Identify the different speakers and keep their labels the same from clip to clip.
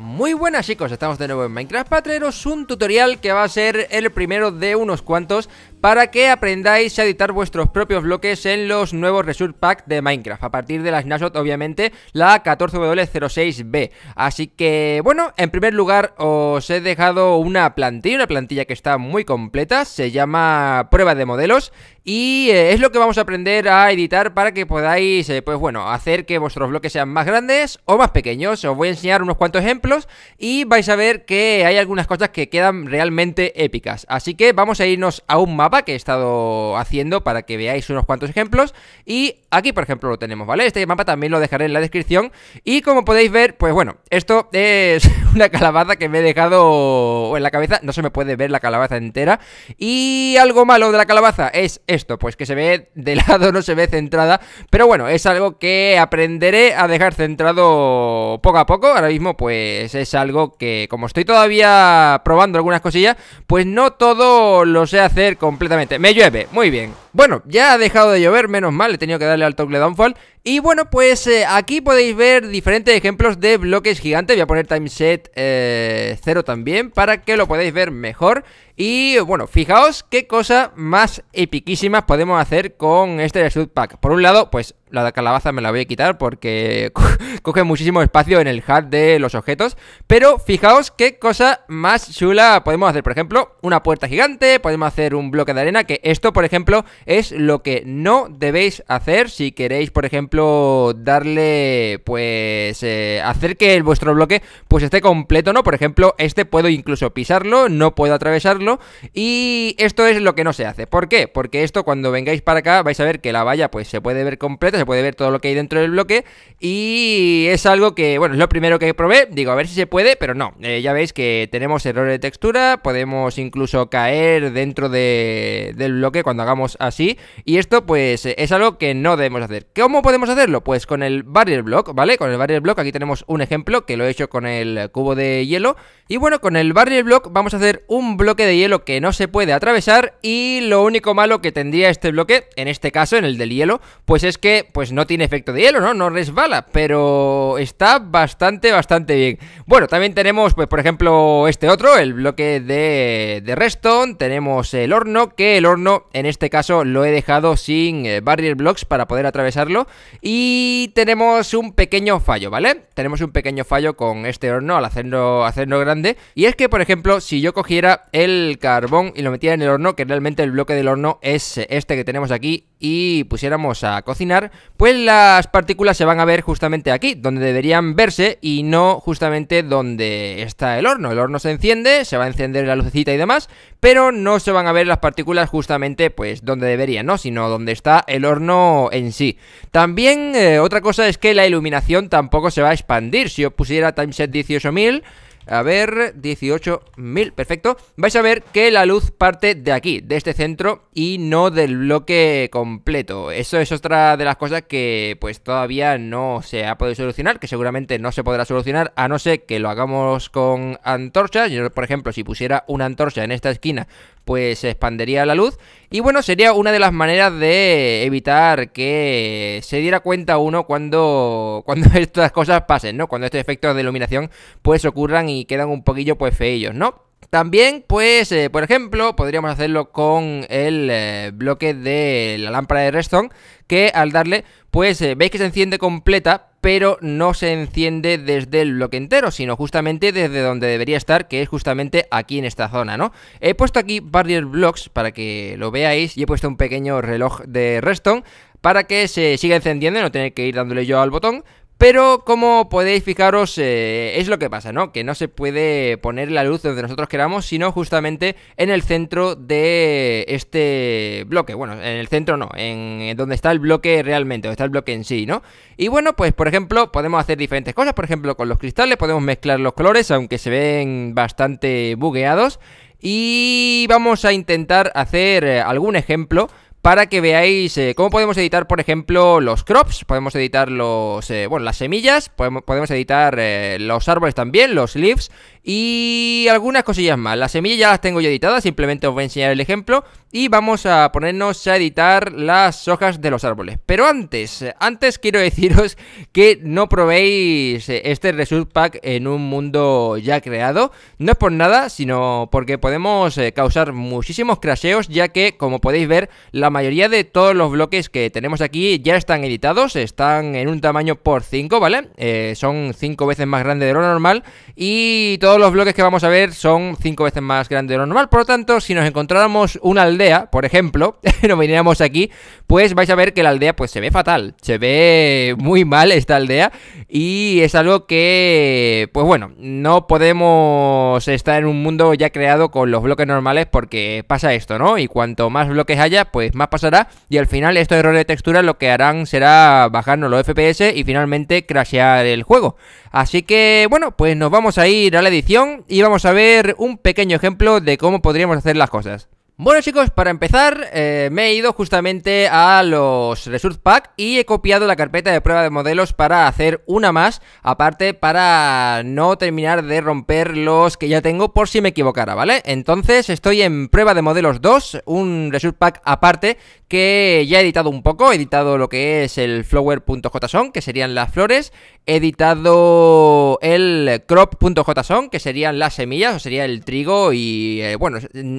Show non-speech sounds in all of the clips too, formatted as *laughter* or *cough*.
Speaker 1: Muy buenas chicos, estamos de nuevo en Minecraft Patreros, un tutorial que va a ser el primero de unos cuantos para que aprendáis a editar vuestros propios bloques en los nuevos Result Pack de Minecraft, a partir de la snapshot, obviamente, la 14W06B. Así que bueno, en primer lugar os he dejado una plantilla, una plantilla que está muy completa, se llama prueba de modelos y eh, es lo que vamos a aprender a editar para que podáis, eh, pues bueno, hacer que vuestros bloques sean más grandes o más pequeños. Os voy a enseñar unos cuantos ejemplos y vais a ver que hay algunas cosas que quedan realmente épicas. Así que vamos a irnos a un mapa que he estado haciendo para que veáis unos cuantos ejemplos. Y aquí, por ejemplo, lo tenemos, ¿vale? Este mapa también lo dejaré en la descripción. Y como podéis ver, pues bueno, esto *laughs* es una calabaza que me he dejado en la cabeza. No se me puede ver la calabaza entera. Y algo malo de la calabaza es esto, pues que se ve de *laughs* lado, no se ve centrada. Pero bueno, es algo que aprenderé a dejar centrado poco a poco. Ahora mismo, pues es algo que, como estoy todavía probando algunas cosillas, pues no todo lo sé hacer con completamente. Me llueve, muy bien. Bueno, ya ha dejado de llover, menos mal, he tenido que darle al toggle downfall. Y bueno, pues eh, aquí podéis ver diferentes ejemplos de bloques gigantes. Voy a poner timeset eh, 0 también para que lo podáis ver mejor. Y bueno, fijaos qué cosas más epiquísimas podemos hacer con este pack. Por un lado, pues la de calabaza me la voy a quitar porque *laughs* coge muchísimo espacio en el HUD de los objetos. Pero fijaos qué cosa más chula podemos hacer. Por ejemplo, una puerta gigante, podemos hacer un bloque de arena, que esto, por ejemplo, es lo que no debéis hacer si queréis, por ejemplo, darle, pues, eh, hacer que vuestro bloque, pues, esté completo, ¿no? Por ejemplo, este puedo incluso pisarlo, no puedo atravesarlo y esto es lo que no se hace. ¿Por qué? Porque esto cuando vengáis para acá vais a ver que la valla, pues, se puede ver completa, se puede ver todo lo que hay dentro del bloque y es algo que, bueno, es lo primero que probé, digo, a ver si se puede, pero no, eh, ya veis que tenemos errores de textura, podemos incluso caer dentro de, del bloque cuando hagamos así y esto, pues, eh, es algo que no debemos hacer. ¿Cómo podemos hacerlo? Pues con el barrier block, ¿vale? Con el barrier block, aquí tenemos un ejemplo que lo he hecho con el cubo de hielo. Y bueno, con el barrier block vamos a hacer un bloque de hielo que no se puede atravesar. Y lo único malo que tendría este bloque, en este caso, en el del hielo, pues es que pues no tiene efecto de hielo, ¿no? No resbala, pero está bastante, bastante bien. Bueno, también tenemos, pues, por ejemplo, este otro, el bloque de, de redstone. Tenemos el horno, que el horno, en este caso, lo he dejado sin eh, barrier blocks para poder atravesarlo y tenemos un pequeño fallo, ¿vale? Tenemos un pequeño fallo con este horno al hacerlo, hacerlo grande y es que, por ejemplo, si yo cogiera el carbón y lo metiera en el horno, que realmente el bloque del horno es este que tenemos aquí y pusiéramos a cocinar, pues las partículas se van a ver justamente aquí, donde deberían verse y no justamente donde está el horno. El horno se enciende, se va a encender la lucecita y demás, pero no se van a ver las partículas justamente pues donde deberían, ¿no? Sino donde está el horno en sí. También eh, otra cosa es que la iluminación tampoco se va a expandir. Si yo pusiera timeset 18000 a ver, 18.000, perfecto. Vais a ver que la luz parte de aquí, de este centro y no del bloque completo. Eso es otra de las cosas que pues todavía no se ha podido solucionar, que seguramente no se podrá solucionar a no ser que lo hagamos con antorchas. Yo, por ejemplo, si pusiera una antorcha en esta esquina pues se expandería la luz. Y bueno, sería una de las maneras de evitar que se diera cuenta uno cuando, *laughs* cuando estas cosas pasen, ¿no? Cuando estos efectos de iluminación pues ocurran y quedan un poquillo pues feillos, ¿no? También, pues, eh, por ejemplo, podríamos hacerlo con el eh, bloque de la lámpara de redstone, que al darle, pues, eh, veis que se enciende completa, pero no se enciende desde el bloque entero, sino justamente desde donde debería estar, que es justamente aquí en esta zona, ¿no? He puesto aquí varios Blocks para que lo veáis y he puesto un pequeño reloj de redstone para que se siga encendiendo no tener que ir dándole yo al botón, pero como podéis fijaros, eh, es lo que pasa, ¿no? Que no se puede poner la luz donde nosotros queramos, sino justamente en el centro de este bloque. Bueno, en el centro no, en donde está el bloque realmente, donde está el bloque en sí, ¿no? Y bueno, pues por ejemplo, podemos hacer diferentes cosas. Por ejemplo, con los cristales podemos mezclar los colores, aunque se ven bastante bugueados. Y vamos a intentar hacer algún ejemplo para que veáis eh, cómo podemos editar, por ejemplo, los crops, podemos editar los, eh, bueno, las semillas, podemos, podemos editar eh, los árboles también, los leaves, y algunas cosillas más. Las semillas ya las tengo yo editadas, simplemente os voy a enseñar el ejemplo. Y vamos a ponernos a editar las hojas de los árboles. Pero antes, antes quiero *laughs* deciros que no probéis este Result Pack en un mundo ya creado. No es por nada, sino porque podemos eh, causar muchísimos crasheos, ya que, como podéis ver, la mayoría de todos los bloques que tenemos aquí ya están editados, están en un tamaño por 5, ¿vale? Eh, son 5 veces más grande de lo normal y todo todos los bloques que vamos a ver son cinco veces más grandes de lo normal. Por lo tanto, si nos encontráramos una aldea, por ejemplo, *laughs* nos viniéramos aquí, pues vais a ver que la aldea pues se ve fatal. Se ve muy mal esta aldea y es algo que, pues bueno, no podemos estar en un mundo ya creado con los bloques normales porque pasa esto, ¿no? Y cuanto más bloques haya, pues más pasará y al final estos errores de textura lo que harán será bajarnos los FPS y finalmente crashear el juego. Así que, bueno, pues nos vamos a ir a la edición y vamos a ver un pequeño ejemplo de cómo podríamos hacer las cosas. Bueno chicos, para empezar eh, me he ido justamente a los Resource Pack y he copiado la carpeta de prueba de modelos para hacer una más, aparte para no terminar de romper los que ya tengo por si me equivocara, ¿vale? Entonces estoy en prueba de modelos 2, un Resource Pack aparte que ya he editado un poco, he editado lo que es el flower.json, que serían las flores, he editado el crop.json, que serían las semillas, o sería el trigo y, eh, bueno,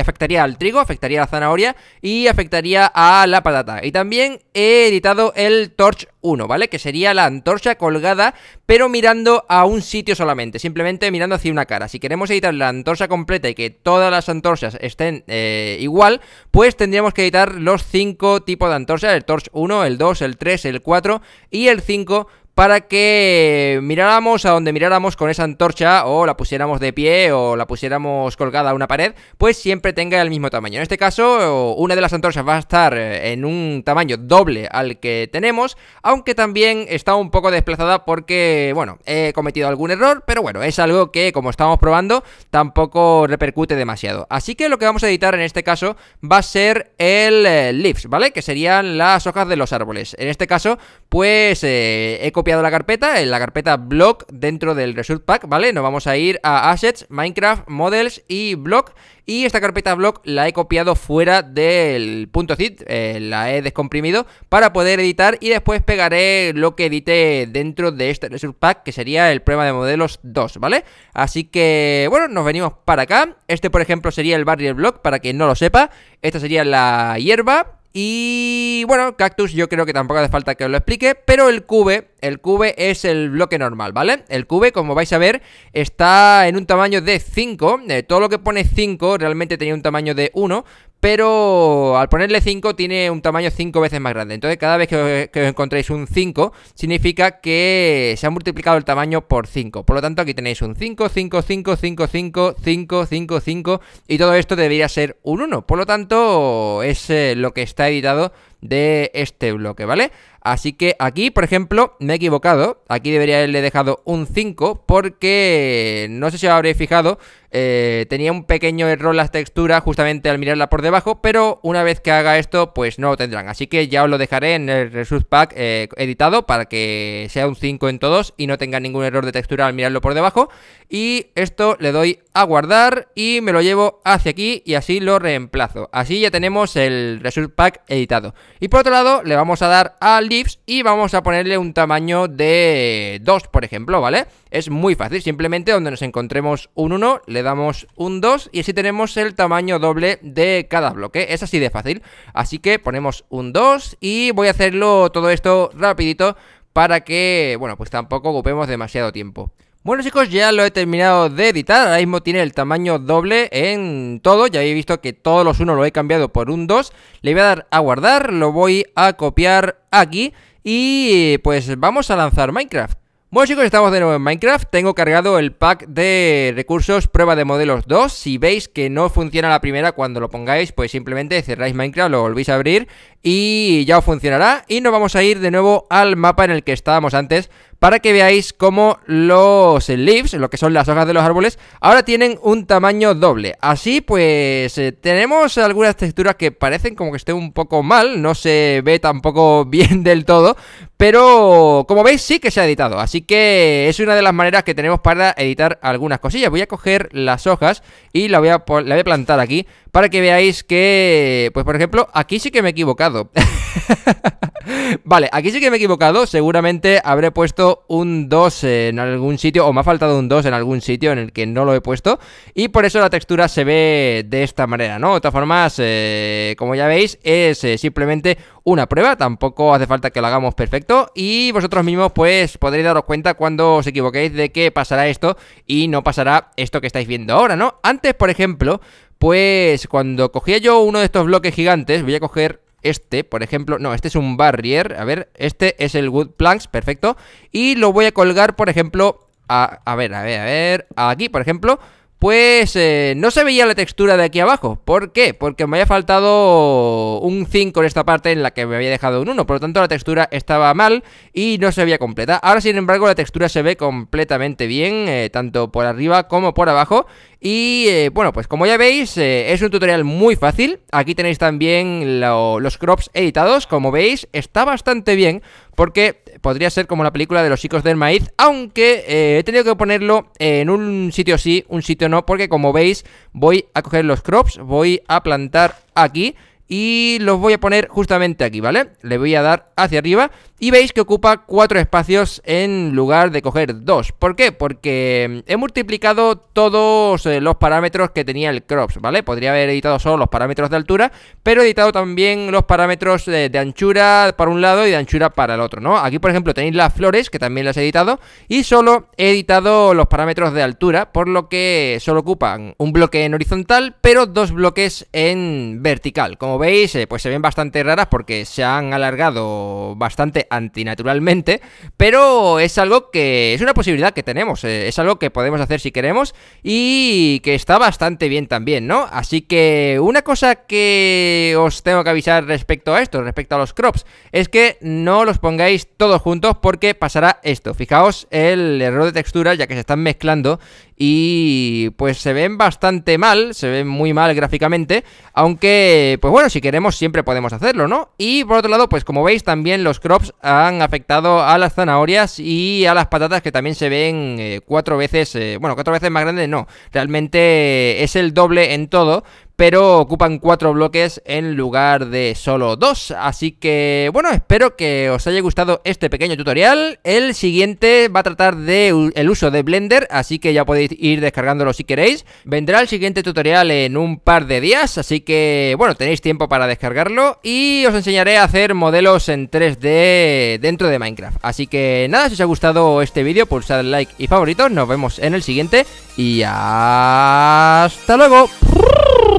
Speaker 1: afectaría al trigo afectaría a la zanahoria y afectaría a la patata. Y también he editado el Torch 1, ¿vale? Que sería la antorcha colgada, pero mirando a un sitio solamente, simplemente mirando hacia una cara. Si queremos editar la antorcha completa y que todas las antorchas estén eh, igual, pues tendríamos que editar los 5 tipos de antorcha el Torch 1, el 2, el 3, el 4 y el 5 para que miráramos a donde miráramos con esa antorcha o la pusiéramos de pie o la pusiéramos colgada a una pared, pues siempre tenga el mismo tamaño. En este caso, una de las antorchas va a estar eh, en un tamaño doble al que tenemos, aunque también está un poco desplazada porque, bueno, he cometido algún error, pero bueno, es algo que como estamos probando tampoco repercute demasiado. Así que lo que vamos a editar en este caso va a ser el eh, leaves, ¿vale? Que serían las hojas de los árboles. En este caso, pues eh, he copiado copiado la carpeta, en la carpeta block dentro del Result Pack, ¿vale? Nos vamos a ir a Assets, Minecraft, Models y block Y esta carpeta block la he copiado fuera del punto .zip, eh, la he descomprimido para poder editar y después pegaré lo que edite dentro de este Result Pack, que sería el prueba de modelos 2, ¿vale? Así que, bueno, nos venimos para acá. Este, por ejemplo, sería el Barrier Block, para que no lo sepa. Esta sería la hierba, y bueno, Cactus yo creo que tampoco hace falta que os lo explique, pero el cube, el cube es el bloque normal, ¿vale? El cube, como vais a ver, está en un tamaño de 5, eh, todo lo que pone 5 realmente tenía un tamaño de 1, pero al ponerle 5 tiene un tamaño 5 veces más grande. Entonces cada vez que os, encontréis un 5 significa que se ha multiplicado el tamaño por 5. Por lo tanto aquí tenéis un 5, 5, 5, 5, 5, 5, 5, 5 y todo esto debería ser un 1. Por lo tanto es eh, lo que está editado de este bloque, ¿vale? Así que aquí, por ejemplo, me he equivocado. Aquí debería haberle dejado un 5 porque, no sé si os habréis fijado, eh, tenía un pequeño error las texturas justamente al mirarla por debajo, pero una vez que haga esto, pues no lo tendrán. Así que ya os lo dejaré en el Result Pack eh, editado para que sea un 5 en todos y no tenga ningún error de textura al mirarlo por debajo y esto le doy a guardar y me lo llevo hacia aquí y así lo reemplazo. Así ya tenemos el Result Pack editado. Y por otro lado le vamos a dar a Lips y vamos a ponerle un tamaño de 2, por ejemplo, ¿vale? Es muy fácil, simplemente donde nos encontremos un 1 le damos un 2 y así tenemos el tamaño doble de cada bloque. Es así de fácil. Así que ponemos un 2 y voy a hacerlo todo esto rapidito para que, bueno, pues tampoco ocupemos demasiado tiempo. Bueno chicos, ya lo he terminado de editar, ahora mismo tiene el tamaño doble en todo, ya habéis visto que todos los 1 lo he cambiado por un 2, le voy a dar a guardar, lo voy a copiar aquí y pues vamos a lanzar Minecraft. Bueno chicos, estamos de nuevo en Minecraft, tengo cargado el pack de recursos prueba de modelos 2, si veis que no funciona la primera cuando lo pongáis, pues simplemente cerráis Minecraft, lo volvéis a abrir y ya funcionará y nos vamos a ir de nuevo al mapa en el que estábamos antes para que veáis cómo los leaves, lo que son las hojas de los árboles, ahora tienen un tamaño doble. Así pues eh, tenemos algunas texturas que parecen como que estén un poco mal, no se ve tampoco *laughs* bien del todo, pero como veis sí que se ha editado, así que es una de las maneras que tenemos para editar algunas cosillas. Voy a coger las hojas y la voy a, la voy a plantar aquí para que veáis que, pues por ejemplo, aquí sí que me he equivocado. *laughs* *laughs* vale, aquí sí que me he equivocado. Seguramente habré puesto un 2 en algún sitio, o me ha faltado un 2 en algún sitio en el que no lo he puesto. Y por eso la textura se ve de esta manera, ¿no? De todas formas, eh, como ya veis, es eh, simplemente una prueba. Tampoco hace falta que lo hagamos perfecto. Y vosotros mismos, pues, podréis daros cuenta cuando os equivoquéis de que pasará esto y no pasará esto que estáis viendo ahora, ¿no? Antes, por ejemplo... Pues cuando cogía yo uno de estos bloques gigantes, voy a coger este, por ejemplo, no, este es un barrier, a ver, este es el wood planks, perfecto, y lo voy a colgar, por ejemplo, a, a ver, a ver, a ver, aquí, por ejemplo, pues eh, no se veía la textura de aquí abajo. ¿Por qué? Porque me había faltado un 5 en esta parte en la que me había dejado un 1. Por lo tanto, la textura estaba mal y no se veía completa. Ahora, sin embargo, la textura se ve completamente bien, eh, tanto por arriba como por abajo. Y eh, bueno, pues como ya veis, es un tutorial muy fácil. Aquí tenéis también los crops editados. Como veis, está bastante bien porque podría ser como la película de los chicos del maíz, aunque eh, he tenido que ponerlo en un sitio sí, un sitio no, porque como veis voy a coger los crops, voy a plantar aquí y los voy a poner justamente aquí, ¿vale? Le voy a dar hacia arriba y veis que ocupa cuatro espacios en lugar de coger dos. ¿Por qué? Porque he multiplicado todos eh, los parámetros que tenía el crops, ¿vale? Podría haber editado solo los parámetros de altura, pero he editado también los parámetros eh, de, anchura para un lado y de anchura para el otro, ¿no? Aquí, por ejemplo, tenéis las flores, que también las he editado, y solo he editado los parámetros de altura, por lo que solo ocupan un bloque en horizontal, pero dos bloques en vertical, como veis, eh, pues se ven bastante raras porque se han alargado bastante antinaturalmente, pero es algo que es una posibilidad que tenemos, eh, es algo que podemos hacer si queremos y que está bastante bien también, ¿no? Así que una cosa que os tengo que avisar respecto a esto, respecto a los crops, es que no los pongáis todos juntos porque pasará esto. Fijaos el error de textura ya que se están mezclando y pues se ven bastante mal, se ven muy mal gráficamente, aunque pues bueno, si queremos siempre podemos hacerlo, ¿no? Y por otro lado, pues como veis, también los crops han afectado a las zanahorias y a las patatas que también se ven eh, cuatro veces, eh, bueno, cuatro veces más grandes no, realmente eh, es el doble en todo, pero ocupan cuatro bloques en lugar de solo dos. Así que, bueno, espero que os haya gustado este pequeño tutorial. El siguiente va a tratar de uso de Blender, así que ya podéis ir descargándolo si queréis. Vendrá el siguiente tutorial en un par de días, así que, bueno, tenéis tiempo para descargarlo y os enseñaré a hacer modelos en 3D dentro de Minecraft. Así que, nada, si os ha gustado este vídeo, pulsad like y favoritos. Nos vemos en el siguiente y hasta luego.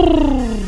Speaker 1: Brrr.